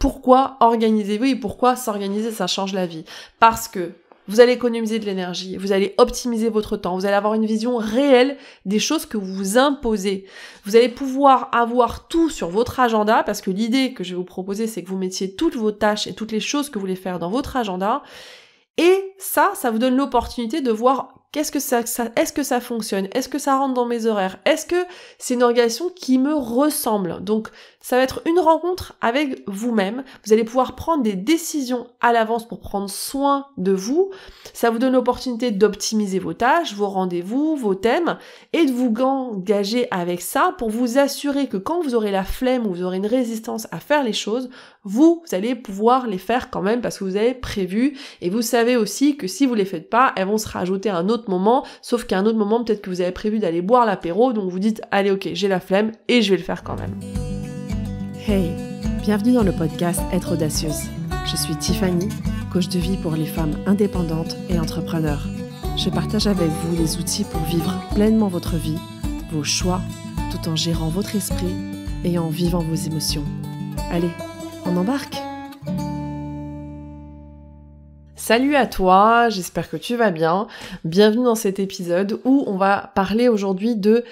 pourquoi organiser et pourquoi s'organiser, ça change la vie. Parce que vous allez économiser de l'énergie, vous allez optimiser votre temps, vous allez avoir une vision réelle des choses que vous vous imposez. Vous allez pouvoir avoir tout sur votre agenda, parce que l'idée que je vais vous proposer, c'est que vous mettiez toutes vos tâches et toutes les choses que vous voulez faire dans votre agenda. Et ça, ça vous donne l'opportunité de voir Qu'est-ce que ça, est-ce que ça fonctionne Est-ce que ça rentre dans mes horaires Est-ce que c'est une organisation qui me ressemble Donc ça va être une rencontre avec vous-même. Vous allez pouvoir prendre des décisions à l'avance pour prendre soin de vous. Ça vous donne l'opportunité d'optimiser vos tâches, vos rendez-vous, vos thèmes et de vous engager avec ça pour vous assurer que quand vous aurez la flemme ou vous aurez une résistance à faire les choses, vous, allez pouvoir les faire quand même parce que vous avez prévu et vous savez aussi que si vous les faites pas, elles vont se rajouter à un autre moment, sauf qu'à un autre moment, peut-être que vous avez prévu d'aller boire l'apéro, donc vous dites, allez ok, j'ai la flemme et je vais le faire quand même. Hey, bienvenue dans le podcast Être audacieuse. Je suis Tiffany, coach de vie pour les femmes indépendantes et entrepreneurs. Je partage avec vous les outils pour vivre pleinement votre vie, vos choix, tout en gérant votre esprit et en vivant vos émotions. Allez, on embarque Salut à toi, j'espère que tu vas bien. Bienvenue dans cet épisode où on va parler aujourd'hui de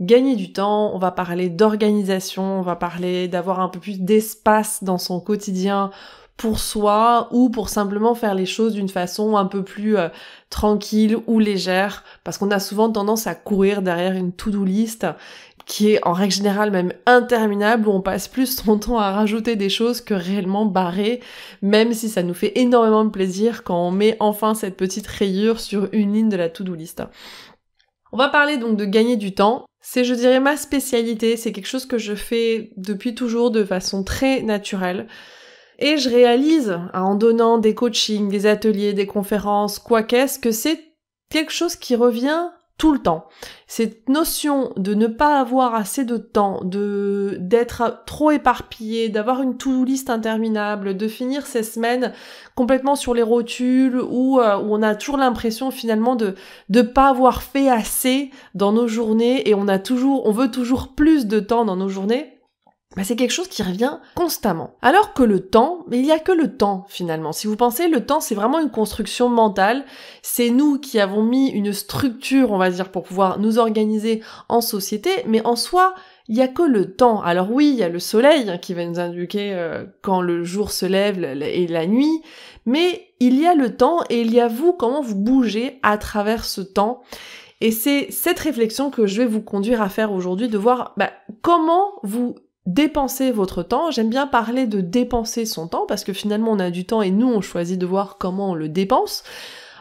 gagner du temps, on va parler d'organisation, on va parler d'avoir un peu plus d'espace dans son quotidien pour soi ou pour simplement faire les choses d'une façon un peu plus euh, tranquille ou légère parce qu'on a souvent tendance à courir derrière une to-do list qui est en règle générale même interminable, où on passe plus son temps à rajouter des choses que réellement barrer, même si ça nous fait énormément de plaisir quand on met enfin cette petite rayure sur une ligne de la to-do list. On va parler donc de gagner du temps. C'est, je dirais, ma spécialité, c'est quelque chose que je fais depuis toujours de façon très naturelle. Et je réalise, hein, en donnant des coachings, des ateliers, des conférences, quoi qu'est-ce, que c'est quelque chose qui revient tout le temps. Cette notion de ne pas avoir assez de temps, de d'être trop éparpillé, d'avoir une to-do list interminable, de finir ses semaines complètement sur les rotules où, euh, où on a toujours l'impression finalement de de pas avoir fait assez dans nos journées et on a toujours on veut toujours plus de temps dans nos journées. Bah, c'est quelque chose qui revient constamment. Alors que le temps, il n'y a que le temps finalement. Si vous pensez, le temps c'est vraiment une construction mentale. C'est nous qui avons mis une structure, on va dire, pour pouvoir nous organiser en société, mais en soi, il y a que le temps. Alors oui, il y a le soleil hein, qui va nous indiquer euh, quand le jour se lève et la nuit, mais il y a le temps et il y a vous, comment vous bougez à travers ce temps. Et c'est cette réflexion que je vais vous conduire à faire aujourd'hui, de voir bah, comment vous dépenser votre temps. J'aime bien parler de dépenser son temps parce que finalement on a du temps et nous on choisit de voir comment on le dépense.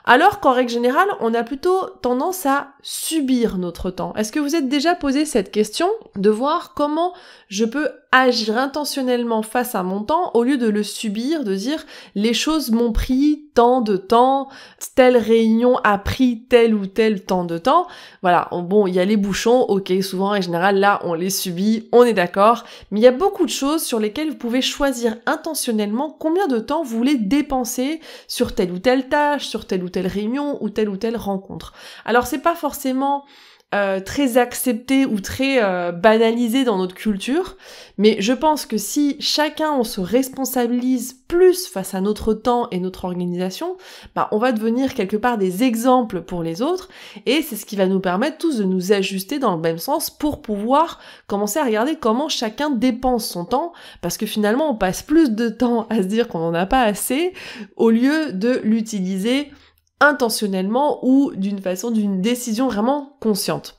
Alors qu'en règle générale, on a plutôt tendance à subir notre temps. Est-ce que vous êtes déjà posé cette question de voir comment je peux agir intentionnellement face à mon temps au lieu de le subir, de dire les choses m'ont pris tant de temps, telle réunion a pris tel ou tel temps de temps. Voilà, bon, il y a les bouchons, ok, souvent en général, là, on les subit, on est d'accord, mais il y a beaucoup de choses sur lesquelles vous pouvez choisir intentionnellement combien de temps vous voulez dépenser sur telle ou telle tâche, sur telle ou telle réunion ou telle ou telle rencontre. Alors c'est pas forcément euh, très accepté ou très euh, banalisé dans notre culture, mais je pense que si chacun on se responsabilise plus face à notre temps et notre organisation, bah, on va devenir quelque part des exemples pour les autres, et c'est ce qui va nous permettre tous de nous ajuster dans le même sens pour pouvoir commencer à regarder comment chacun dépense son temps, parce que finalement on passe plus de temps à se dire qu'on n'en a pas assez, au lieu de l'utiliser intentionnellement ou d'une façon, d'une décision vraiment consciente.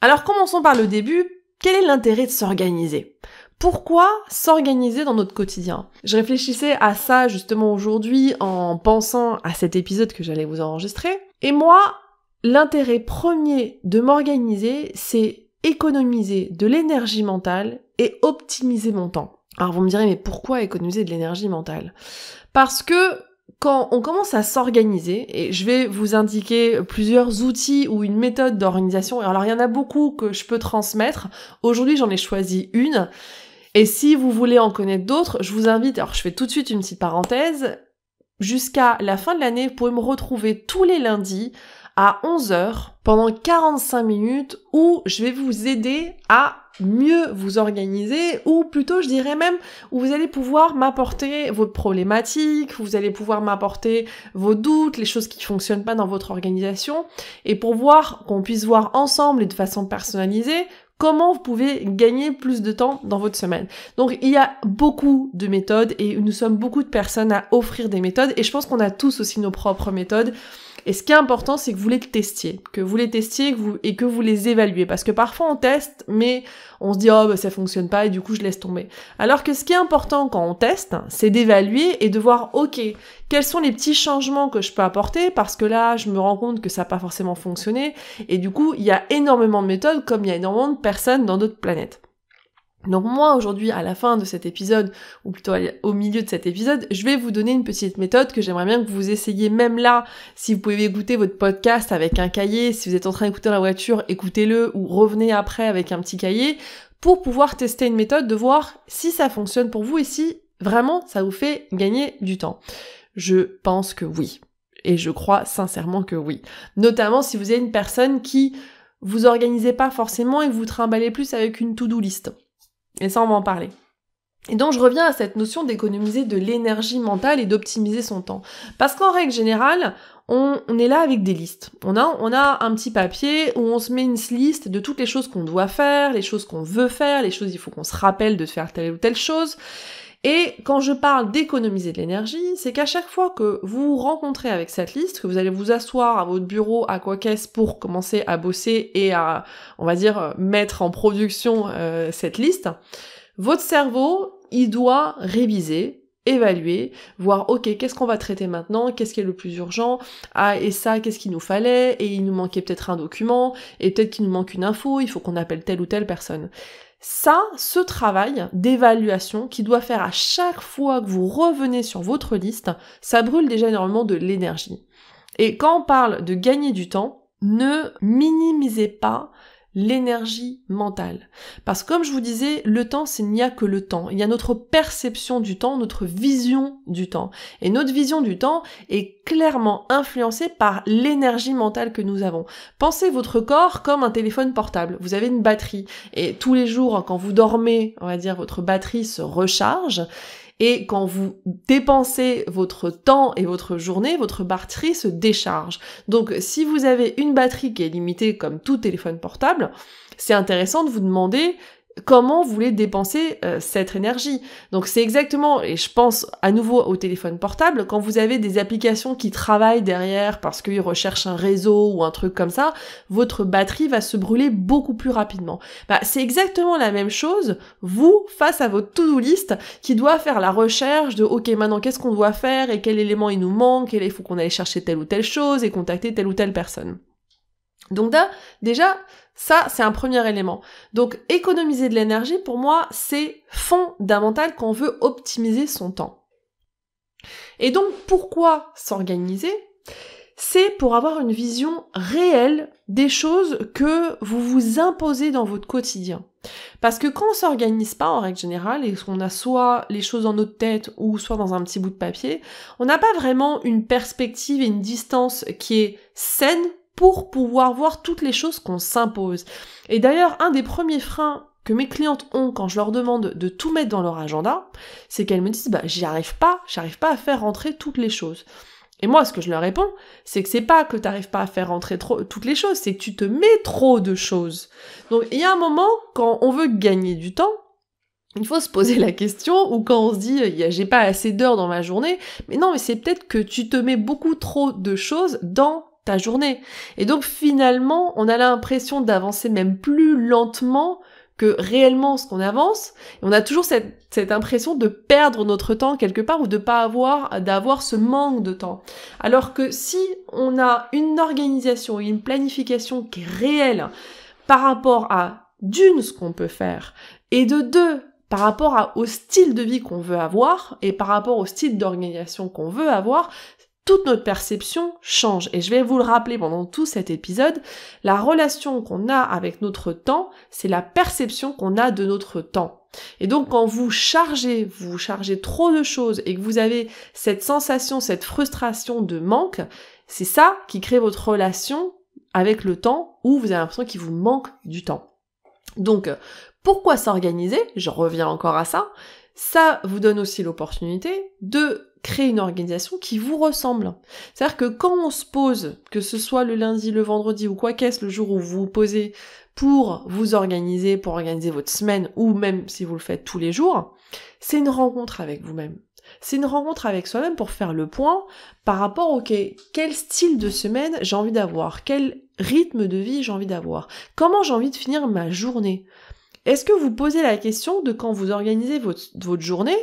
Alors commençons par le début. Quel est l'intérêt de s'organiser Pourquoi s'organiser dans notre quotidien Je réfléchissais à ça justement aujourd'hui en pensant à cet épisode que j'allais vous enregistrer. Et moi, l'intérêt premier de m'organiser, c'est économiser de l'énergie mentale et optimiser mon temps. Alors vous me direz, mais pourquoi économiser de l'énergie mentale Parce que quand on commence à s'organiser, et je vais vous indiquer plusieurs outils ou une méthode d'organisation, alors il y en a beaucoup que je peux transmettre, aujourd'hui j'en ai choisi une, et si vous voulez en connaître d'autres, je vous invite, alors je fais tout de suite une petite parenthèse, jusqu'à la fin de l'année, vous pouvez me retrouver tous les lundis à 11h pendant 45 minutes où je vais vous aider à mieux vous organiser ou plutôt je dirais même où vous allez pouvoir m'apporter votre problématique, vous allez pouvoir m'apporter vos doutes, les choses qui fonctionnent pas dans votre organisation et pour voir qu'on puisse voir ensemble et de façon personnalisée comment vous pouvez gagner plus de temps dans votre semaine. Donc il y a beaucoup de méthodes et nous sommes beaucoup de personnes à offrir des méthodes et je pense qu'on a tous aussi nos propres méthodes. Et ce qui est important, c'est que vous les testiez, que vous les testiez et que vous les évaluez. Parce que parfois on teste, mais on se dit oh bah, ça fonctionne pas et du coup je laisse tomber. Alors que ce qui est important quand on teste, c'est d'évaluer et de voir ok quels sont les petits changements que je peux apporter parce que là je me rends compte que ça n'a pas forcément fonctionné et du coup il y a énormément de méthodes comme il y a énormément de personnes dans d'autres planètes. Donc moi aujourd'hui à la fin de cet épisode, ou plutôt au milieu de cet épisode, je vais vous donner une petite méthode que j'aimerais bien que vous essayiez même là, si vous pouvez écouter votre podcast avec un cahier, si vous êtes en train d'écouter la voiture, écoutez-le ou revenez après avec un petit cahier, pour pouvoir tester une méthode, de voir si ça fonctionne pour vous et si vraiment ça vous fait gagner du temps. Je pense que oui. Et je crois sincèrement que oui. Notamment si vous êtes une personne qui vous organisez pas forcément et vous trimballez plus avec une to-do list. Et ça, on va en parler. Et donc je reviens à cette notion d'économiser de l'énergie mentale et d'optimiser son temps. Parce qu'en règle générale, on, est là avec des listes. On a, on a un petit papier où on se met une liste de toutes les choses qu'on doit faire, les choses qu'on veut faire, les choses il faut qu'on se rappelle de faire telle ou telle chose. Et quand je parle d'économiser de l'énergie, c'est qu'à chaque fois que vous vous rencontrez avec cette liste, que vous allez vous asseoir à votre bureau à quoi qu'est-ce, pour commencer à bosser et à, on va dire, mettre en production euh, cette liste, votre cerveau, il doit réviser, évaluer, voir ok qu'est-ce qu'on va traiter maintenant, qu'est-ce qui est le plus urgent, ah et ça qu'est-ce qu'il nous fallait, et il nous manquait peut-être un document, et peut-être qu'il nous manque une info, il faut qu'on appelle telle ou telle personne. Ça, ce travail d'évaluation qui doit faire à chaque fois que vous revenez sur votre liste, ça brûle déjà énormément de l'énergie. Et quand on parle de gagner du temps, ne minimisez pas l'énergie mentale. Parce que comme je vous disais, le temps, c'est n'y a que le temps. Il y a notre perception du temps, notre vision du temps. Et notre vision du temps est clairement influencée par l'énergie mentale que nous avons. Pensez votre corps comme un téléphone portable. Vous avez une batterie. Et tous les jours, quand vous dormez, on va dire, votre batterie se recharge. Et quand vous dépensez votre temps et votre journée, votre batterie se décharge. Donc si vous avez une batterie qui est limitée comme tout téléphone portable, c'est intéressant de vous demander comment vous voulez dépenser euh, cette énergie. Donc c'est exactement, et je pense à nouveau au téléphone portable, quand vous avez des applications qui travaillent derrière parce qu'ils recherchent un réseau ou un truc comme ça, votre batterie va se brûler beaucoup plus rapidement. Bah, c'est exactement la même chose, vous, face à votre to-do list, qui doit faire la recherche de, ok, maintenant qu'est-ce qu'on doit faire et quel élément il nous manque, et il faut qu'on aille chercher telle ou telle chose et contacter telle ou telle personne. Donc là, déjà, ça, c'est un premier élément. Donc économiser de l'énergie, pour moi, c'est fondamental quand on veut optimiser son temps. Et donc, pourquoi s'organiser C'est pour avoir une vision réelle des choses que vous vous imposez dans votre quotidien. Parce que quand on s'organise pas en règle générale et qu'on a soit les choses dans notre tête ou soit dans un petit bout de papier, on n'a pas vraiment une perspective et une distance qui est saine pour pouvoir voir toutes les choses qu'on s'impose. Et d'ailleurs, un des premiers freins que mes clientes ont quand je leur demande de tout mettre dans leur agenda, c'est qu'elles me disent bah j'y arrive pas, j'arrive pas à faire rentrer toutes les choses. Et moi, ce que je leur réponds, c'est que c'est pas que t'arrives pas à faire rentrer toutes les choses, c'est que tu te mets trop de choses. Donc, il y a un moment, quand on veut gagner du temps, il faut se poser la question, ou quand on se dit, j'ai pas assez d'heures dans ma journée, mais non, mais c'est peut-être que tu te mets beaucoup trop de choses dans journée. Et donc finalement, on a l'impression d'avancer même plus lentement que réellement ce qu'on avance. Et on a toujours cette, impression de perdre notre temps quelque part ou de pas avoir, d'avoir ce manque de temps. Alors que si on a une organisation, une planification qui est réelle par rapport à d'une ce qu'on peut faire et de deux par rapport au style de vie qu'on veut avoir et par rapport au style d'organisation qu'on veut avoir, toute notre perception change. Et je vais vous le rappeler pendant tout cet épisode, la relation qu'on a avec notre temps, c'est la perception qu'on a de notre temps. Et donc quand vous chargez, vous chargez trop de choses et que vous avez cette sensation, cette frustration de manque, c'est ça qui crée votre relation avec le temps où vous avez l'impression qu'il vous manque du temps. Donc pourquoi s'organiser Je reviens encore à ça. Ça vous donne aussi l'opportunité de créer une organisation qui vous ressemble. C'est-à-dire que quand on se pose, que ce soit le lundi, le vendredi ou quoi qu'est-ce, le jour où vous vous posez pour vous organiser, pour organiser votre semaine ou même si vous le faites tous les jours, c'est une rencontre avec vous-même. C'est une rencontre avec soi-même pour faire le point par rapport, ok, quel style de semaine j'ai envie d'avoir, quel rythme de vie j'ai envie d'avoir, comment j'ai envie de finir ma journée. Est-ce que vous posez la question de quand vous organisez votre, votre journée,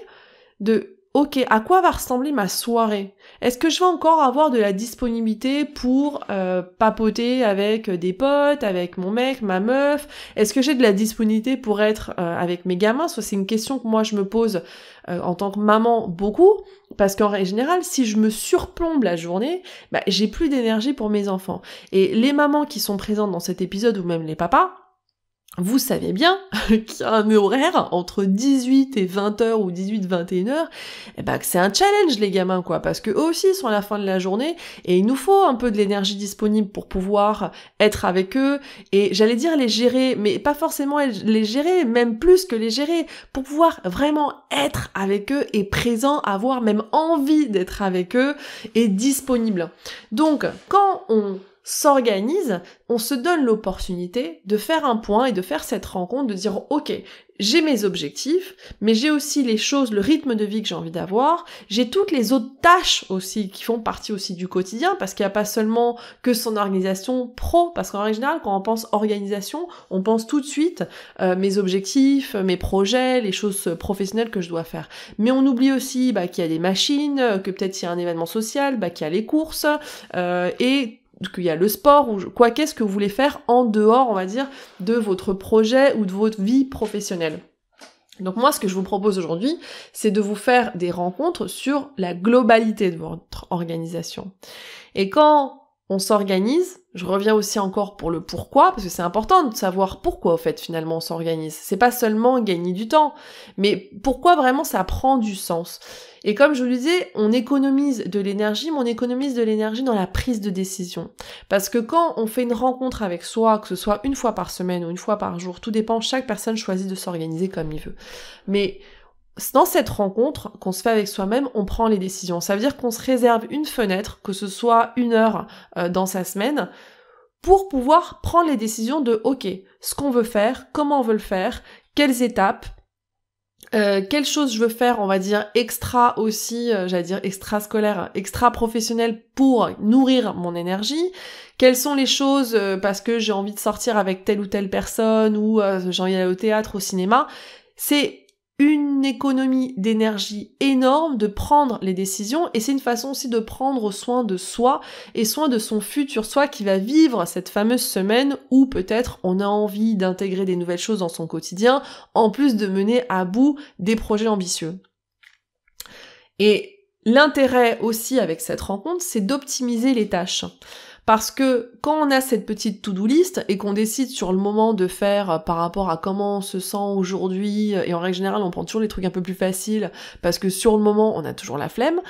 de ok, à quoi va ressembler ma soirée Est-ce que je vais encore avoir de la disponibilité pour euh, papoter avec des potes, avec mon mec, ma meuf Est-ce que j'ai de la disponibilité pour être euh, avec mes gamins Soit c'est une question que moi, je me pose euh, en tant que maman beaucoup, parce qu'en général, si je me surplombe la journée, bah, j'ai plus d'énergie pour mes enfants. Et les mamans qui sont présentes dans cet épisode, ou même les papas, vous savez bien qu'il y a un horaire entre 18 et 20 heures ou 18 21 heures, et eh ben c'est un challenge les gamins quoi, parce que eux aussi sont à la fin de la journée et il nous faut un peu de l'énergie disponible pour pouvoir être avec eux et j'allais dire les gérer, mais pas forcément les gérer, même plus que les gérer, pour pouvoir vraiment être avec eux et présent, avoir même envie d'être avec eux et disponible. Donc quand on s'organise, on se donne l'opportunité de faire un point et de faire cette rencontre, de dire ok, j'ai mes objectifs, mais j'ai aussi les choses, le rythme de vie que j'ai envie d'avoir, j'ai toutes les autres tâches aussi qui font partie aussi du quotidien, parce qu'il n'y a pas seulement que son organisation pro, parce qu'en général, quand on pense organisation, on pense tout de suite euh, mes objectifs, mes projets, les choses professionnelles que je dois faire. Mais on oublie aussi bah, qu'il y a des machines, euh, que peut-être s'il y a un événement social, bah, qu'il y a les courses, euh, et qu'il y a le sport ou quoi qu'est-ce que vous voulez faire en dehors, on va dire, de votre projet ou de votre vie professionnelle. Donc moi, ce que je vous propose aujourd'hui, c'est de vous faire des rencontres sur la globalité de votre organisation. Et quand on s'organise, je reviens aussi encore pour le pourquoi, parce que c'est important de savoir pourquoi, au fait, finalement, on s'organise. C'est pas seulement gagner du temps, mais pourquoi vraiment ça prend du sens. Et comme je vous le disais, on économise de l'énergie, mais on économise de l'énergie dans la prise de décision. Parce que quand on fait une rencontre avec soi, que ce soit une fois par semaine ou une fois par jour, tout dépend, chaque personne choisit de s'organiser comme il veut. Mais dans cette rencontre qu'on se fait avec soi-même, on prend les décisions. Ça veut dire qu'on se réserve une fenêtre, que ce soit une heure euh, dans sa semaine, pour pouvoir prendre les décisions de OK, ce qu'on veut faire, comment on veut le faire, quelles étapes, euh, quelles choses je veux faire, on va dire extra aussi, euh, j'allais dire extra scolaire, extra professionnel pour nourrir mon énergie. Quelles sont les choses euh, parce que j'ai envie de sortir avec telle ou telle personne ou j'ai envie d'aller au théâtre, au cinéma. C'est une économie d'énergie énorme de prendre les décisions et c'est une façon aussi de prendre soin de soi et soin de son futur soi qui va vivre cette fameuse semaine où peut-être on a envie d'intégrer des nouvelles choses dans son quotidien en plus de mener à bout des projets ambitieux. Et l'intérêt aussi avec cette rencontre, c'est d'optimiser les tâches. Parce que quand on a cette petite to-do list et qu'on décide sur le moment de faire euh, par rapport à comment on se sent aujourd'hui, euh, et en règle générale on prend toujours les trucs un peu plus faciles parce que sur le moment on a toujours la flemme,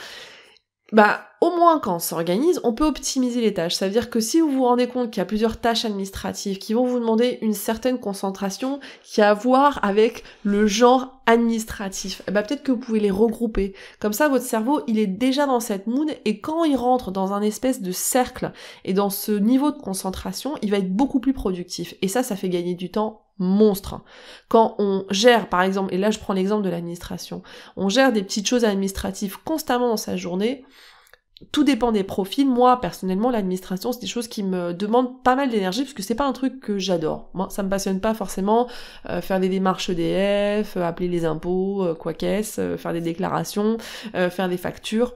bah, au moins quand on s'organise, on peut optimiser les tâches. Ça veut dire que si vous vous rendez compte qu'il y a plusieurs tâches administratives qui vont vous demander une certaine concentration qui a à voir avec le genre administratif, bah peut-être que vous pouvez les regrouper. Comme ça, votre cerveau, il est déjà dans cette mood et quand il rentre dans un espèce de cercle et dans ce niveau de concentration, il va être beaucoup plus productif. Et ça, ça fait gagner du temps monstre. Quand on gère, par exemple, et là je prends l'exemple de l'administration, on gère des petites choses administratives constamment dans sa journée, tout dépend des profils. Moi, personnellement, l'administration, c'est des choses qui me demandent pas mal d'énergie parce que c'est pas un truc que j'adore. Moi, ça me passionne pas forcément euh, faire des démarches EDF, euh, appeler les impôts, euh, quoi qu'est-ce, faire des déclarations, faire des factures.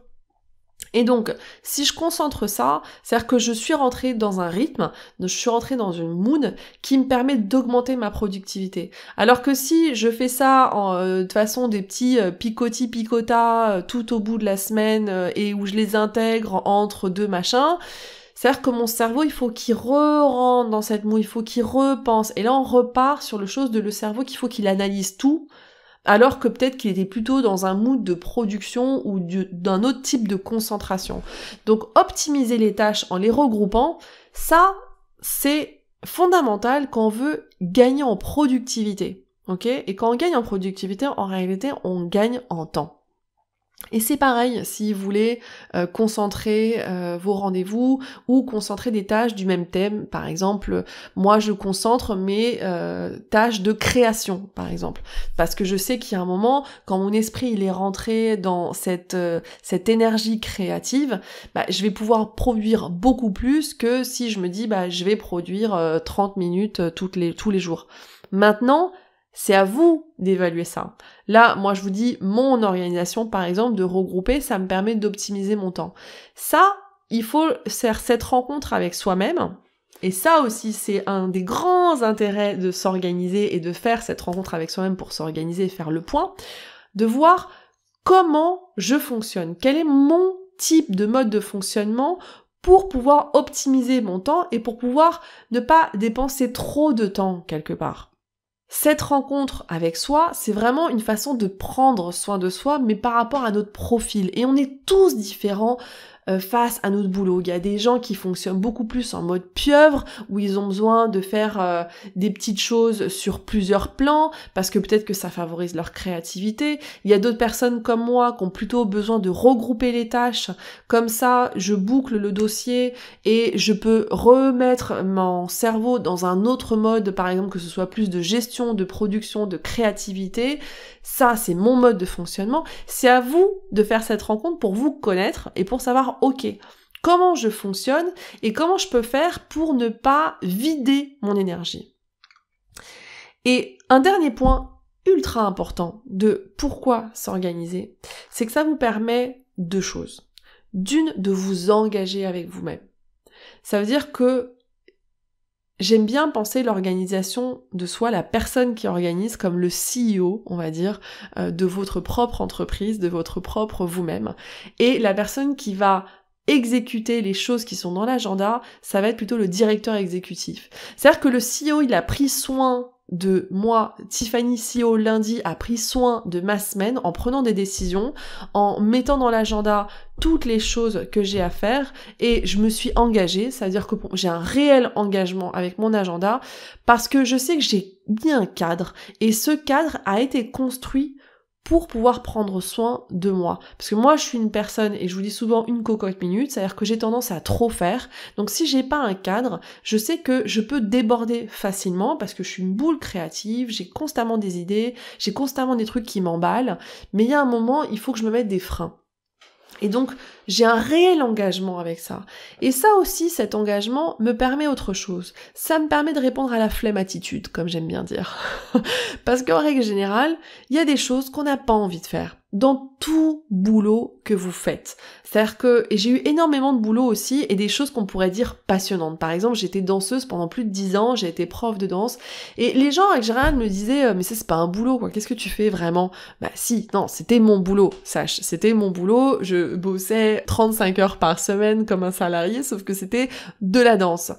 Et donc, si je concentre ça, c'est-à-dire que je suis rentrée dans un rythme, je suis rentrée dans une mood qui me permet d'augmenter ma productivité. Alors que si je fais ça en, euh, de façon des petits euh, picotis picotas euh, tout au bout de la semaine et où je les intègre entre deux machins, c'est-à-dire que mon cerveau, il faut qu'il re-rentre dans cette mood, il faut qu'il repense. Et là, on repart sur le chose de le cerveau qu'il faut qu'il analyse tout alors que peut-être qu'il était plutôt dans un mood de production ou d'un autre type de concentration. Donc optimiser les tâches en les regroupant, ça c'est fondamental quand on veut gagner en productivité. et quand on gagne en productivité, en réalité, on gagne en temps. Et c'est pareil si vous voulez euh, concentrer euh, vos rendez-vous ou concentrer des tâches du même thème. Par exemple, moi je concentre mes euh, tâches de création, par exemple. Parce que je sais qu'il y a un moment, quand mon esprit il est rentré dans cette, cette énergie créative, bah, je vais pouvoir produire beaucoup plus que si je me dis bah, je vais produire 30 minutes toutes les, tous les jours. Maintenant, c'est à vous d'évaluer ça. Là, moi, je vous dis, mon organisation, par exemple, de regrouper, ça me permet d'optimiser mon temps. Ça, il faut faire cette rencontre avec soi-même. Et ça aussi, c'est un des grands intérêts de s'organiser et de faire cette rencontre avec soi-même pour s'organiser et faire le point, de voir comment je fonctionne, quel est mon type de mode de fonctionnement pour pouvoir optimiser mon temps et pour pouvoir ne pas dépenser trop de temps quelque part. Cette rencontre avec soi, c'est vraiment une façon de prendre soin de soi, mais par rapport à notre profil. Et on est tous différents euh, face à notre boulot. Il y a des gens qui fonctionnent beaucoup plus en mode pieuvre, où ils ont besoin de faire euh, des petites choses sur plusieurs plans, parce que peut-être que ça favorise leur créativité. Il y a d'autres personnes comme moi qui ont plutôt besoin de regrouper les tâches. Comme ça, je boucle le dossier et je peux remettre mon cerveau dans un autre mode, par exemple que ce soit plus de gestion, de production, de créativité. Ça, c'est mon mode de fonctionnement. C'est à vous de faire cette rencontre pour vous connaître et pour savoir, ok, comment je fonctionne et comment je peux faire pour ne pas vider mon énergie. Et un dernier point ultra important de pourquoi s'organiser, c'est que ça vous permet deux choses. D'une, de vous engager avec vous-même. Ça veut dire que J'aime bien penser l'organisation de soi, la personne qui organise comme le CEO, on va dire, euh, de votre propre entreprise, de votre propre vous-même. Et la personne qui va exécuter les choses qui sont dans l'agenda, ça va être plutôt le directeur exécutif. C'est-à-dire que le CEO, il a pris soin de moi, Tiffany CEO lundi a pris soin de ma semaine en prenant des décisions, en mettant dans l'agenda toutes les choses que j'ai à faire et je me suis engagée, c'est-à-dire que j'ai un réel engagement avec mon agenda parce que je sais que j'ai mis un cadre et ce cadre a été construit pour pouvoir prendre soin de moi. Parce que moi, je suis une personne, et je vous dis souvent une cocotte minute, c'est-à-dire que j'ai tendance à trop faire. Donc si j'ai pas un cadre, je sais que je peux déborder facilement parce que je suis une boule créative, j'ai constamment des idées, j'ai constamment des trucs qui m'emballent, mais il y a un moment, il faut que je me mette des freins. Et donc, j'ai un réel engagement avec ça. Et ça aussi, cet engagement me permet autre chose. Ça me permet de répondre à la flemme attitude, comme j'aime bien dire. Parce qu'en règle générale, il y a des choses qu'on n'a pas envie de faire dans tout boulot que vous faites. C'est-à-dire que j'ai eu énormément de boulot aussi et des choses qu'on pourrait dire passionnantes. Par exemple, j'étais danseuse pendant plus de 10 ans, j'ai été prof de danse et les gens avec Gérald me disaient euh, mais ça c'est pas un boulot quoi, qu'est-ce que tu fais vraiment Bah si, non, c'était mon boulot, sache, c'était mon boulot, je bossais 35 heures par semaine comme un salarié sauf que c'était de la danse.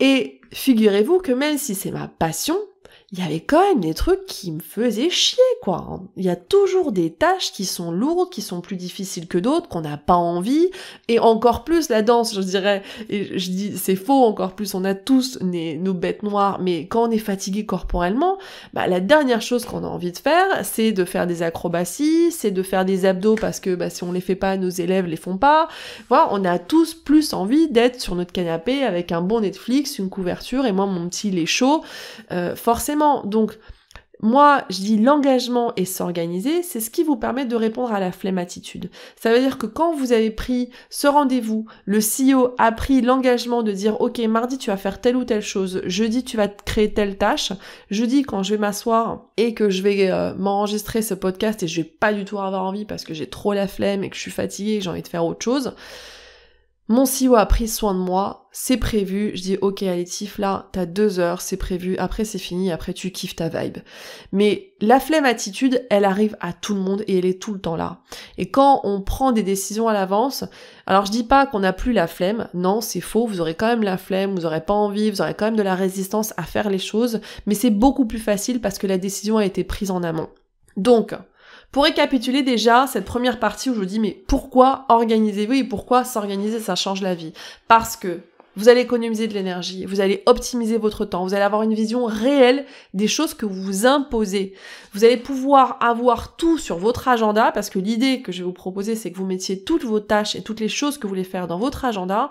Et figurez-vous que même si c'est ma passion, il y avait quand même des trucs qui me faisaient chier, quoi. Hein. Il y a toujours des tâches qui sont lourdes, qui sont plus difficiles que d'autres, qu'on n'a pas envie, et encore plus la danse, je dirais, et je dis c'est faux, encore plus, on a tous nos bêtes noires, mais quand on est fatigué corporellement, bah, la dernière chose qu'on a envie de faire, c'est de faire des acrobaties, c'est de faire des abdos, parce que bah, si on les fait pas, nos élèves les font pas. Voilà, on a tous plus envie d'être sur notre canapé avec un bon Netflix, une couverture, et moi mon petit il est chaud, forcément donc moi, je dis l'engagement et s'organiser, c'est ce qui vous permet de répondre à la attitude. Ça veut dire que quand vous avez pris ce rendez-vous, le CEO a pris l'engagement de dire OK, mardi tu vas faire telle ou telle chose, jeudi tu vas créer telle tâche, jeudi quand je vais m'asseoir et que je vais euh, m'enregistrer ce podcast et je vais pas du tout avoir envie parce que j'ai trop la flemme et que je suis fatiguée et que j'ai envie de faire autre chose. Mon CEO a pris soin de moi, c'est prévu. Je dis ok Alétif, là t'as deux heures, c'est prévu. Après c'est fini, après tu kiffes ta vibe. Mais la flemme attitude, elle arrive à tout le monde et elle est tout le temps là. Et quand on prend des décisions à l'avance, alors je dis pas qu'on n'a plus la flemme. Non, c'est faux. Vous aurez quand même la flemme, vous aurez pas envie, vous aurez quand même de la résistance à faire les choses. Mais c'est beaucoup plus facile parce que la décision a été prise en amont. Donc pour récapituler déjà cette première partie où je vous dis mais pourquoi organisez-vous et pourquoi s'organiser ça change la vie Parce que vous allez économiser de l'énergie, vous allez optimiser votre temps, vous allez avoir une vision réelle des choses que vous vous imposez. Vous allez pouvoir avoir tout sur votre agenda, parce que l'idée que je vais vous proposer, c'est que vous mettiez toutes vos tâches et toutes les choses que vous voulez faire dans votre agenda.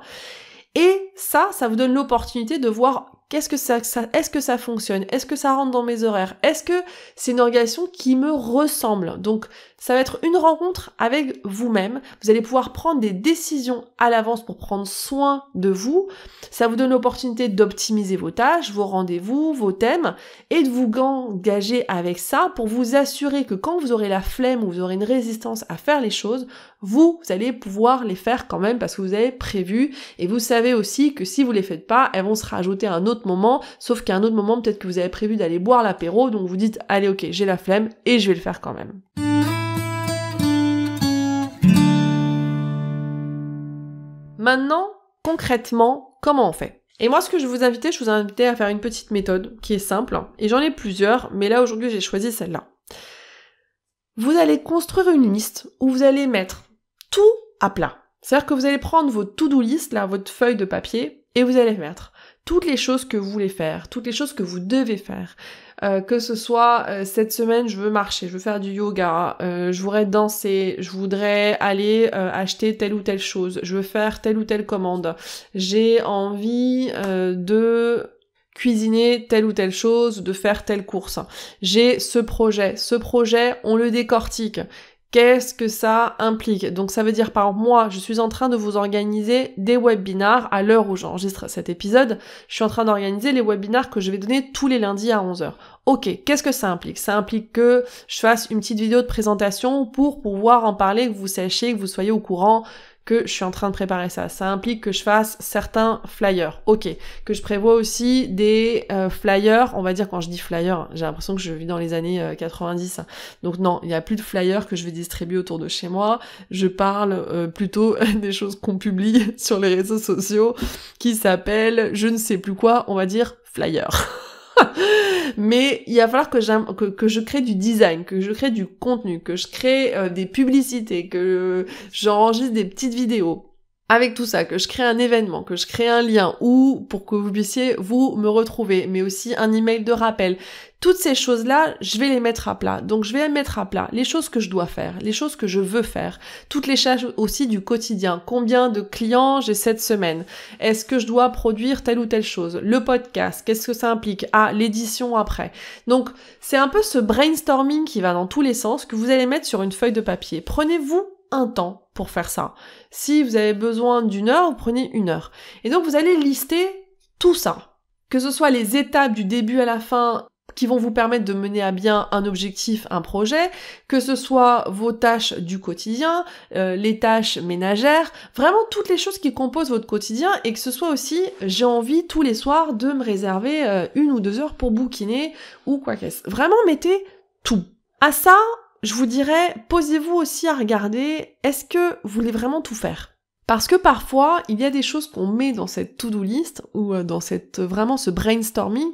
Et ça, ça vous donne l'opportunité de voir est-ce que ça fonctionne Est-ce que ça rentre dans mes horaires Est-ce que c'est une organisation qui me ressemble Donc, ça va être une rencontre avec vous-même. Vous allez pouvoir prendre des décisions à l'avance pour prendre soin de vous. Ça vous donne l'opportunité d'optimiser vos tâches, vos rendez-vous, vos thèmes et de vous engager avec ça pour vous assurer que quand vous aurez la flemme ou vous aurez une résistance à faire les choses, vous allez pouvoir les faire quand même parce que vous avez prévu et vous savez aussi que si vous les faites pas, elles vont se rajouter à un autre moment, sauf qu'à un autre moment, peut-être que vous avez prévu d'aller boire l'apéro, donc vous dites, allez ok, j'ai la flemme et je vais le faire quand même. Maintenant, concrètement, comment on fait et moi, ce que je vous invitais, je vous invitais à faire une petite méthode qui est simple, hein. et j'en ai plusieurs, mais là aujourd'hui j'ai choisi celle-là. Vous allez construire une liste où vous allez mettre tout à plat. C'est-à-dire que vous allez prendre votre to-do list, là, votre feuille de papier, et vous allez mettre toutes les choses que vous voulez faire, toutes les choses que vous devez faire. Euh, que ce soit euh, cette semaine, je veux marcher, je veux faire du yoga, euh, je voudrais danser, je voudrais aller acheter telle ou telle chose, je veux faire telle ou telle commande, j'ai envie de cuisiner telle ou telle chose, de faire telle course. J'ai ce projet. Ce projet, on le décortique. Qu'est-ce que ça implique Donc ça veut dire par moi, je suis en train de vous organiser des webinars à l'heure où j'enregistre cet épisode. Je suis en train d'organiser les webinars que je vais donner tous les lundis à 11h. Ok, qu'est-ce que ça implique Ça implique que je fasse une petite vidéo de présentation pour pouvoir en parler, que vous sachiez, que vous soyez au courant, que je suis en train de préparer ça. Ça implique que je fasse certains flyers. Ok. Que je prévois aussi des euh, flyers. On va dire quand je dis flyers, hein, j'ai l'impression que je vis dans les années 90. Euh, Donc non, il n'y a plus de flyers que je vais distribuer autour de chez moi. Je parle euh, plutôt des choses qu'on publie sur les réseaux sociaux qui s'appellent je ne sais plus quoi, on va dire flyers. mais il va falloir que, que, que, je crée du design, que je crée du contenu, que je crée euh, des publicités, que j'enregistre des petites vidéos avec tout ça, que je crée un événement, que je crée un lien, ou pour que vous puissiez vous me retrouver, mais aussi un email de rappel. Toutes ces choses-là, je vais les mettre à plat. Donc je vais mettre à plat les choses que je dois faire, les choses que je veux faire, toutes les choses aussi du quotidien. Combien de clients j'ai cette semaine Est-ce que je dois produire telle ou telle chose Le podcast, qu'est-ce que ça implique Ah, l'édition après. Donc c'est un peu ce brainstorming qui va dans tous les sens que vous allez mettre sur une feuille de papier. Prenez-vous un temps pour faire ça. Si vous avez besoin d'une heure, vous prenez une heure. Et donc vous allez lister tout ça. Que ce soit les étapes du début à la fin qui vont vous permettre de mener à bien un objectif, un projet, que ce soit vos tâches du quotidien, euh, les tâches ménagères, vraiment toutes les choses qui composent votre quotidien et que ce soit aussi j'ai envie tous les soirs de me réserver euh, une ou deux heures pour bouquiner ou quoi que ce soit, Vraiment mettez tout. À ça, je vous dirais, posez-vous aussi à regarder, est-ce que vous voulez vraiment tout faire parce que parfois, il y a des choses qu'on met dans cette to-do list ou euh, dans cette euh, vraiment ce brainstorming,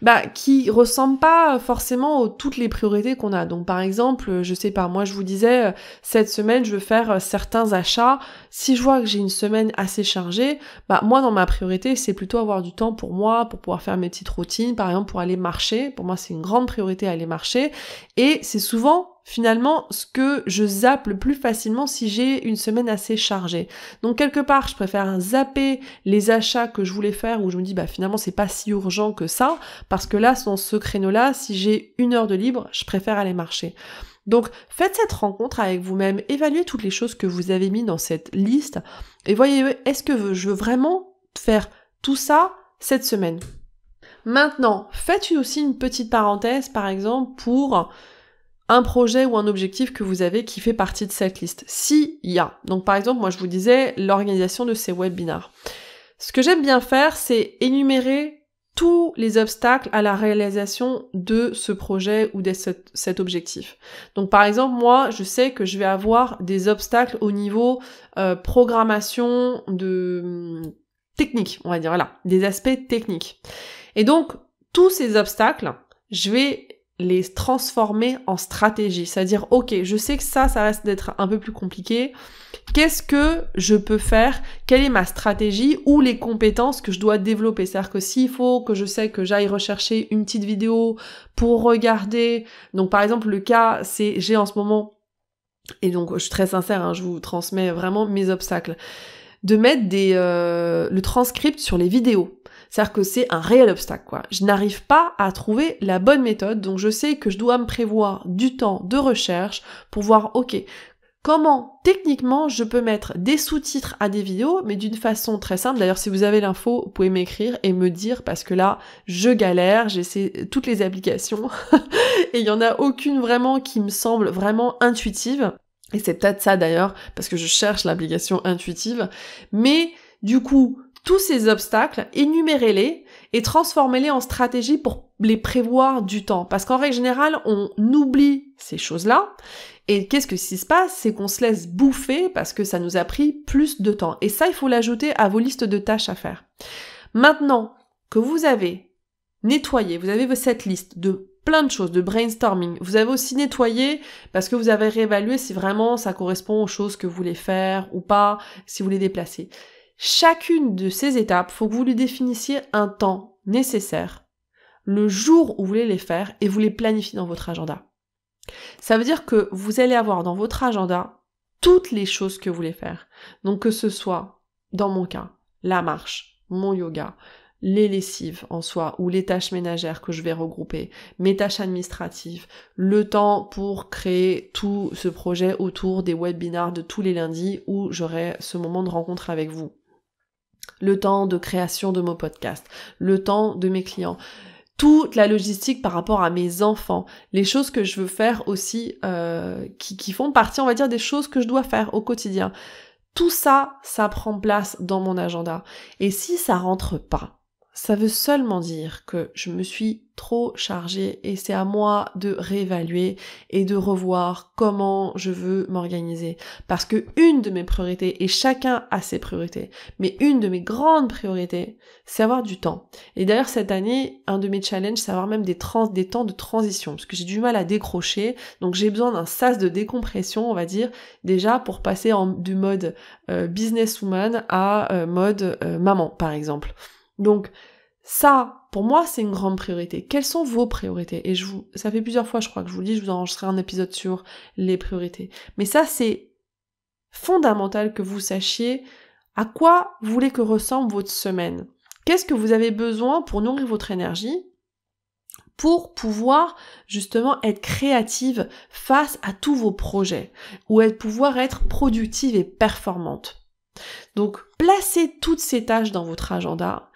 bah qui ressemblent pas forcément aux toutes les priorités qu'on a. Donc par exemple, euh, je sais pas, moi je vous disais cette semaine je veux faire certains achats. Si je vois que j'ai une semaine assez chargée, bah moi dans ma priorité c'est plutôt avoir du temps pour moi, pour pouvoir faire mes petites routines, par exemple pour aller marcher. Pour moi c'est une grande priorité aller marcher et c'est souvent finalement ce que je zappe le plus facilement si j'ai une semaine assez chargée. Donc quelque part, je préfère zapper les achats que je voulais faire où je me dis bah finalement c'est pas si urgent que ça parce que là dans ce créneau-là, si j'ai une heure de libre, je préfère aller marcher. Donc faites cette rencontre avec vous-même, évaluez toutes les choses que vous avez mis dans cette liste et voyez est-ce que je veux vraiment faire tout ça cette semaine. Maintenant, faites aussi une petite parenthèse par exemple pour un projet ou un objectif que vous avez qui fait partie de cette liste. S'il y a. Donc par exemple, moi je vous disais l'organisation de ces webinars. Ce que j'aime bien faire, c'est énumérer tous les obstacles à la réalisation de ce projet ou de cet, objectif. Donc par exemple, moi, je sais que je vais avoir des obstacles au niveau euh, programmation de mm, technique, on va dire, voilà, des aspects techniques. Et donc, tous ces obstacles, je vais les transformer en stratégie. C'est-à-dire, ok, je sais que ça, ça reste d'être un peu plus compliqué. Qu'est-ce que je peux faire Quelle est ma stratégie ou les compétences que je dois développer C'est-à-dire que s'il faut que je sais que j'aille rechercher une petite vidéo pour regarder. Donc, par exemple, le cas, c'est j'ai en ce moment, et donc je suis très sincère, hein, je vous transmets vraiment mes obstacles, de mettre des, euh, le transcript sur les vidéos. C'est-à-dire que c'est un réel obstacle, quoi. Je n'arrive pas à trouver la bonne méthode, donc je sais que je dois me prévoir du temps de recherche pour voir, ok, comment techniquement je peux mettre des sous-titres à des vidéos, mais d'une façon très simple. D'ailleurs, si vous avez l'info, vous pouvez m'écrire et me dire parce que là, je galère, j'essaie toutes les applications et il y en a aucune vraiment qui me semble vraiment intuitive. Et c'est peut-être ça d'ailleurs, parce que je cherche l'application intuitive. Mais du coup, tous ces obstacles, énumérez-les et transformez-les en stratégie pour les prévoir du temps. Parce qu'en règle générale, on oublie ces choses-là. Et qu'est-ce que s'il se passe C'est qu'on se laisse bouffer parce que ça nous a pris plus de temps. Et ça, il faut l'ajouter à vos listes de tâches à faire. Maintenant que vous avez nettoyé, vous avez cette liste de plein de choses, de brainstorming. Vous avez aussi nettoyé parce que vous avez réévalué si vraiment ça correspond aux choses que vous voulez faire ou pas, si vous les déplacer. Chacune de ces étapes, faut que vous lui définissiez un temps nécessaire, le jour où vous voulez les faire et vous les planifiez dans votre agenda. Ça veut dire que vous allez avoir dans votre agenda toutes les choses que vous voulez faire. Donc que ce soit, dans mon cas, la marche, mon yoga, les lessives en soi ou les tâches ménagères que je vais regrouper, mes tâches administratives, le temps pour créer tout ce projet autour des webinars de tous les lundis où j'aurai ce moment de rencontre avec vous le temps de création de mon podcast, le temps de mes clients, toute la logistique par rapport à mes enfants, les choses que je veux faire aussi, euh, qui, qui font partie, on va dire, des choses que je dois faire au quotidien. Tout ça, ça prend place dans mon agenda. Et si ça rentre pas, ça veut seulement dire que je me suis trop chargée et c'est à moi de réévaluer et de revoir comment je veux m'organiser. Parce que une de mes priorités, et chacun a ses priorités, mais une de mes grandes priorités, c'est avoir du temps. Et d'ailleurs, cette année, un de mes challenges, c'est avoir même des, temps de transition, parce que j'ai du mal à décrocher, donc j'ai besoin d'un sas de décompression, on va dire, déjà pour passer du mode euh, businesswoman à euh, mode euh, maman, par exemple. Donc ça, pour moi, c'est une grande priorité. Quelles sont vos priorités Et je vous, ça fait plusieurs fois, je crois que je vous le dis, je vous enregistrerai un épisode sur les priorités. Mais ça, c'est fondamental que vous sachiez à quoi vous voulez que ressemble votre semaine. Qu'est-ce que vous avez besoin pour nourrir votre énergie pour pouvoir justement être créative face à tous vos projets ou être, pouvoir être productive et performante. Donc placez toutes ces tâches dans votre agenda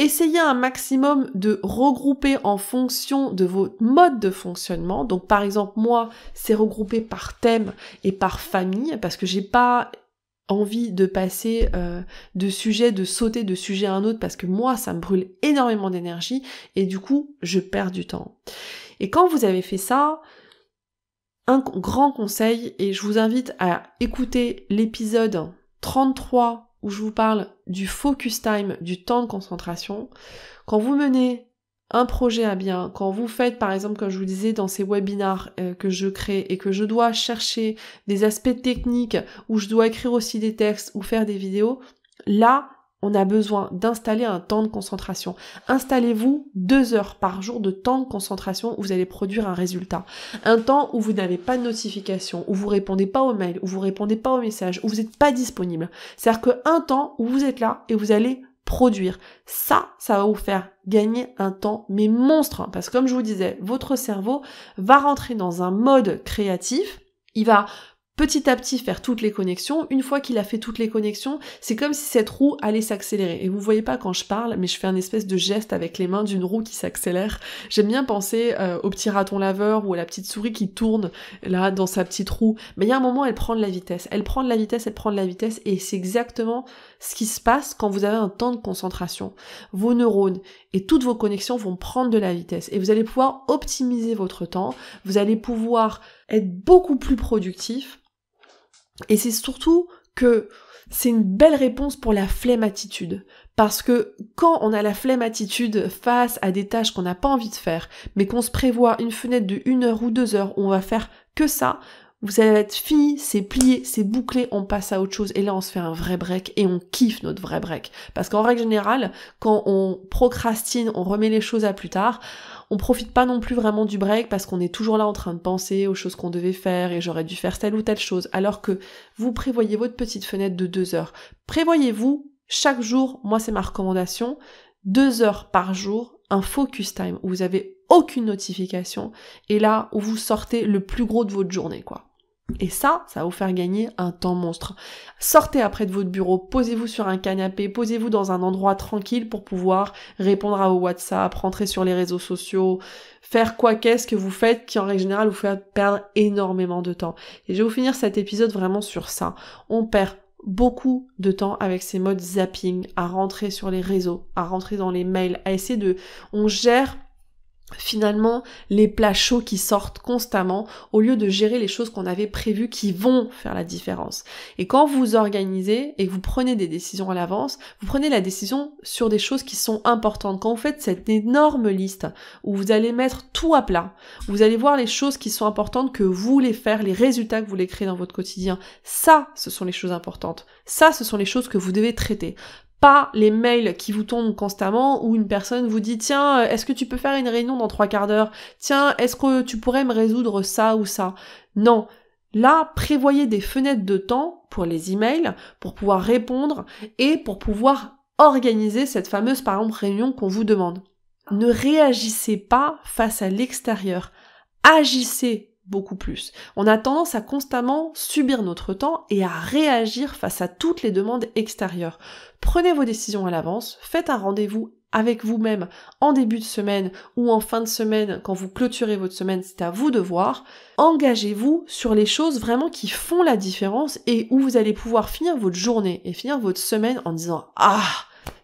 Essayez un maximum de regrouper en fonction de vos modes de fonctionnement. Donc par exemple moi, c'est regroupé par thème et par famille parce que j'ai pas envie de passer euh, de sujet, de sauter de sujet à un autre parce que moi ça me brûle énormément d'énergie et du coup je perds du temps. Et quand vous avez fait ça, un grand conseil et je vous invite à écouter l'épisode 33 où je vous parle du focus time, du temps de concentration, quand vous menez un projet à bien, quand vous faites par exemple, comme je vous disais dans ces webinars euh, que je crée et que je dois chercher des aspects techniques, où je dois écrire aussi des textes ou faire des vidéos, là, on a besoin d'installer un temps de concentration. Installez-vous deux heures par jour de temps de concentration où vous allez produire un résultat. Un temps où vous n'avez pas de notification, où vous répondez pas aux mails, où vous répondez pas aux messages, où vous n'êtes pas disponible. C'est-à-dire qu'un temps où vous êtes là et vous allez produire. Ça, ça va vous faire gagner un temps, mais monstre. Hein, parce que comme je vous disais, votre cerveau va rentrer dans un mode créatif. Il va petit à petit faire toutes les connexions. Une fois qu'il a fait toutes les connexions, c'est comme si cette roue allait s'accélérer. Et vous voyez pas quand je parle, mais je fais un espèce de geste avec les mains d'une roue qui s'accélère. J'aime bien penser euh, au petit raton laveur ou à la petite souris qui tourne là dans sa petite roue. Mais il y a un moment, elle prend de la vitesse. Elle prend de la vitesse, elle prend de la vitesse. Et c'est exactement ce qui se passe quand vous avez un temps de concentration. Vos neurones et toutes vos connexions vont prendre de la vitesse. Et vous allez pouvoir optimiser votre temps. Vous allez pouvoir être beaucoup plus productif et c'est surtout que c'est une belle réponse pour la flemme attitude. Parce que quand on a la flemme attitude face à des tâches qu'on n'a pas envie de faire, mais qu'on se prévoit une fenêtre de une heure ou deux heures on va faire que ça, vous allez être fini, c'est plié, c'est bouclé, on passe à autre chose. Et là, on se fait un vrai break et on kiffe notre vrai break. Parce qu'en règle générale, quand on procrastine, on remet les choses à plus tard, on profite pas non plus vraiment du break parce qu'on est toujours là en train de penser aux choses qu'on devait faire et j'aurais dû faire telle ou telle chose, alors que vous prévoyez votre petite fenêtre de deux heures. Prévoyez-vous chaque jour, moi c'est ma recommandation, deux heures par jour, un focus time où vous avez aucune notification et là où vous sortez le plus gros de votre journée, quoi. Et ça, ça va vous faire gagner un temps monstre. Sortez après de votre bureau, posez-vous sur un canapé, posez-vous dans un endroit tranquille pour pouvoir répondre à vos WhatsApp, rentrer sur les réseaux sociaux, faire quoi qu'est-ce que vous faites qui en règle générale vous fait perdre énormément de temps. Et je vais vous finir cet épisode vraiment sur ça. On perd beaucoup de temps avec ces modes zapping, à rentrer sur les réseaux, à rentrer dans les mails, à essayer de... On gère finalement les plats chauds qui sortent constamment au lieu de gérer les choses qu'on avait prévues qui vont faire la différence. Et quand vous organisez et que vous prenez des décisions à l'avance, vous prenez la décision sur des choses qui sont importantes. Quand vous faites cette énorme liste où vous allez mettre tout à plat, vous allez voir les choses qui sont importantes que vous voulez faire, les résultats que vous voulez créer dans votre quotidien. Ça, ce sont les choses importantes. Ça, ce sont les choses que vous devez traiter pas les mails qui vous tombent constamment où une personne vous dit tiens euh, est-ce que tu peux faire une réunion dans trois quarts d'heure tiens est-ce que tu pourrais me résoudre ça ou ça non là prévoyez des fenêtres de temps pour les emails pour pouvoir répondre et pour pouvoir organiser cette fameuse par exemple réunion qu'on vous demande ne réagissez pas face à l'extérieur agissez beaucoup plus. On a tendance à constamment subir notre temps et à réagir face à toutes les demandes extérieures. Prenez vos décisions à l'avance, faites un rendez-vous avec vous-même en début de semaine ou en fin de semaine, quand vous clôturez votre semaine, c'est à vous de voir. Engagez-vous sur les choses vraiment qui font la différence et où vous allez pouvoir finir votre journée et finir votre semaine en disant Ah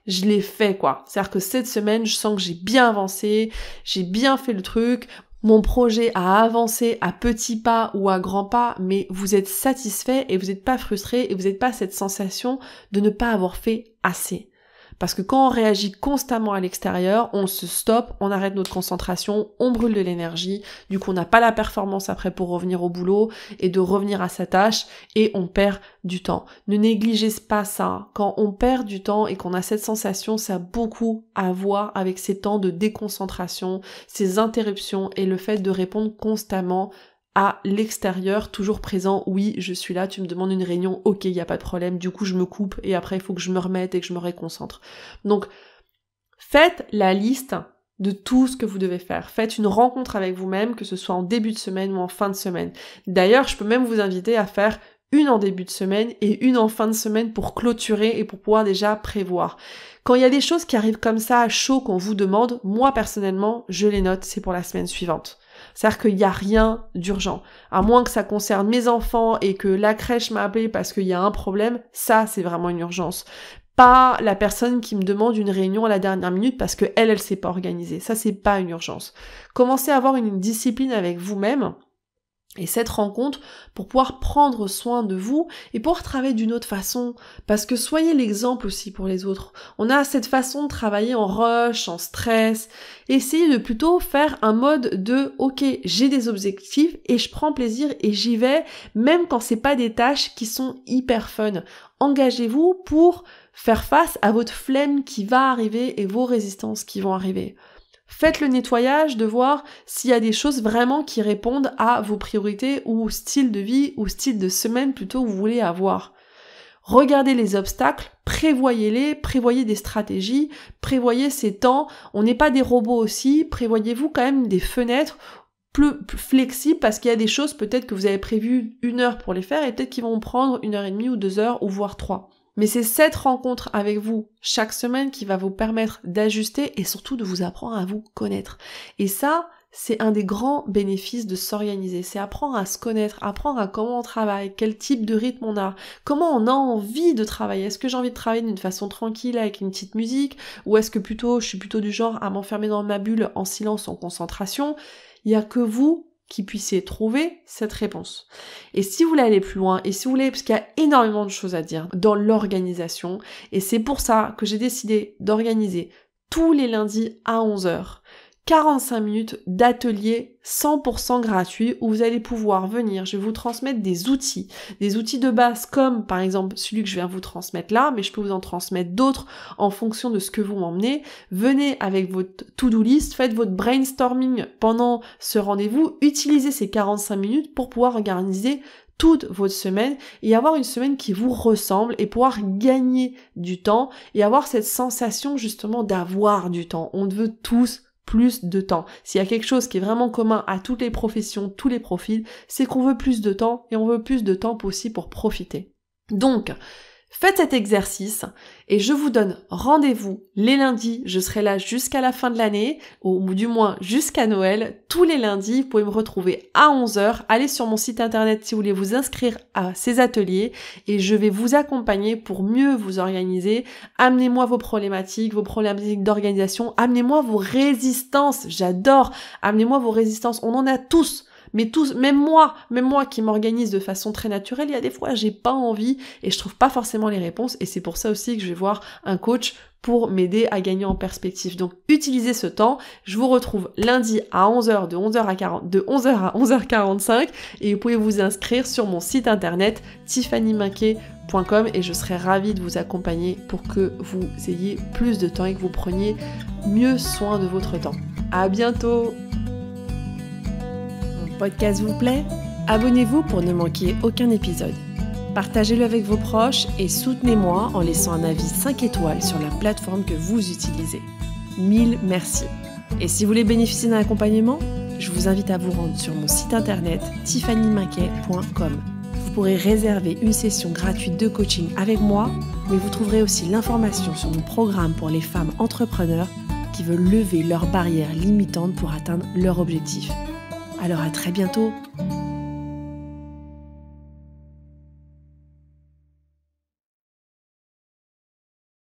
je l'ai fait quoi. C'est-à-dire que cette semaine, je sens que j'ai bien avancé, j'ai bien fait le truc, mon projet a avancé à petits pas ou à grands pas, mais vous êtes satisfait et vous n'êtes pas frustré et vous n'êtes pas cette sensation de ne pas avoir fait assez. Parce que quand on réagit constamment à l'extérieur, on se stoppe, on arrête notre concentration, on brûle de l'énergie, du coup on n'a pas la performance après pour revenir au boulot et de revenir à sa tâche et on perd du temps. Ne négligez pas ça. Quand on perd du temps et qu'on a cette sensation, ça a beaucoup à voir avec ces temps de déconcentration, ces interruptions et le fait de répondre constamment à l'extérieur, toujours présent, oui, je suis là, tu me demandes une réunion, ok, il n'y a pas de problème, du coup je me coupe et après il faut que je me remette et que je me réconcentre. Donc, faites la liste de tout ce que vous devez faire. Faites une rencontre avec vous-même, que ce soit en début de semaine ou en fin de semaine. D'ailleurs, je peux même vous inviter à faire une en début de semaine et une en fin de semaine pour clôturer et pour pouvoir déjà prévoir. Quand il y a des choses qui arrivent comme ça à chaud qu'on vous demande, moi personnellement, je les note, c'est pour la semaine suivante. C'est-à-dire qu'il n'y a rien d'urgent. À moins que ça concerne mes enfants et que la crèche m'a appelé parce qu'il y a un problème, ça c'est vraiment une urgence pas la personne qui me demande une réunion à la dernière minute parce qu'elle, elle, elle s'est pas organisée. Ça, c'est pas une urgence. Commencez à avoir une discipline avec vous-même et cette rencontre pour pouvoir prendre soin de vous et pour travailler d'une autre façon. Parce que soyez l'exemple aussi pour les autres. On a cette façon de travailler en rush, en stress. Essayez de plutôt faire un mode de ok, j'ai des objectifs et je prends plaisir et j'y vais, même quand c'est pas des tâches qui sont hyper fun. Engagez-vous pour faire face à votre flemme qui va arriver et vos résistances qui vont arriver. Faites le nettoyage de voir s'il y a des choses vraiment qui répondent à vos priorités ou style de vie ou style de semaine plutôt que vous voulez avoir. Regardez les obstacles, prévoyez-les, prévoyez des stratégies, prévoyez ces temps. On n'est pas des robots aussi, prévoyez-vous quand même des fenêtres plus, flexibles parce qu'il y a des choses peut-être que vous avez prévu une heure pour les faire et peut-être qu'ils vont prendre une heure et demie ou deux heures ou voire trois. Mais c'est cette rencontre avec vous chaque semaine qui va vous permettre d'ajuster et surtout de vous apprendre à vous connaître. Et ça, c'est un des grands bénéfices de s'organiser, c'est apprendre à se connaître, apprendre à comment on travaille, quel type de rythme on a, comment on a envie de travailler. Est-ce que j'ai envie de travailler d'une façon tranquille avec une petite musique ou est-ce que plutôt je suis plutôt du genre à m'enfermer dans ma bulle en silence, en concentration Il n'y a que vous qui puissiez trouver cette réponse. Et si vous voulez aller plus loin, et si vous voulez, parce qu'il y a énormément de choses à dire dans l'organisation, et c'est pour ça que j'ai décidé d'organiser tous les lundis à 11h 45 minutes d'atelier 100% gratuit où vous allez pouvoir venir, je vais vous transmettre des outils, des outils de base comme par exemple celui que je viens vous transmettre là, mais je peux vous en transmettre d'autres en fonction de ce que vous m'emmenez. Venez avec votre to-do list, faites votre brainstorming pendant ce rendez-vous, utilisez ces 45 minutes pour pouvoir organiser toute votre semaine et avoir une semaine qui vous ressemble et pouvoir gagner du temps et avoir cette sensation justement d'avoir du temps. On veut tous plus de temps. S'il y a quelque chose qui est vraiment commun à toutes les professions, tous les profils, c'est qu'on veut plus de temps et on veut plus de temps aussi pour profiter. Donc, Faites cet exercice et je vous donne rendez-vous les lundis. Je serai là jusqu'à la fin de l'année, ou du moins jusqu'à Noël. Tous les lundis, vous pouvez me retrouver à 11h. Allez sur mon site internet si vous voulez vous inscrire à ces ateliers et je vais vous accompagner pour mieux vous organiser. Amenez-moi vos problématiques, vos problématiques d'organisation. Amenez-moi vos résistances. J'adore. Amenez-moi vos résistances. On en a tous. Mais tous, même moi, même moi qui m'organise de façon très naturelle, il y a des fois j'ai pas envie et je trouve pas forcément les réponses et c'est pour ça aussi que je vais voir un coach pour m'aider à gagner en perspective. Donc utilisez ce temps. Je vous retrouve lundi à 11h de 11h à 11h 11h45 et vous pouvez vous inscrire sur mon site internet tiffanyminquet.com et je serai ravie de vous accompagner pour que vous ayez plus de temps et que vous preniez mieux soin de votre temps. À bientôt podcast vous plaît Abonnez-vous pour ne manquer aucun épisode. Partagez-le avec vos proches et soutenez-moi en laissant un avis 5 étoiles sur la plateforme que vous utilisez. Mille merci. Et si vous voulez bénéficier d'un accompagnement, je vous invite à vous rendre sur mon site internet tiffanymaquet.com. Vous pourrez réserver une session gratuite de coaching avec moi, mais vous trouverez aussi l'information sur mon programme pour les femmes entrepreneurs qui veulent lever leurs barrières limitantes pour atteindre leur objectif. Alors à très bientôt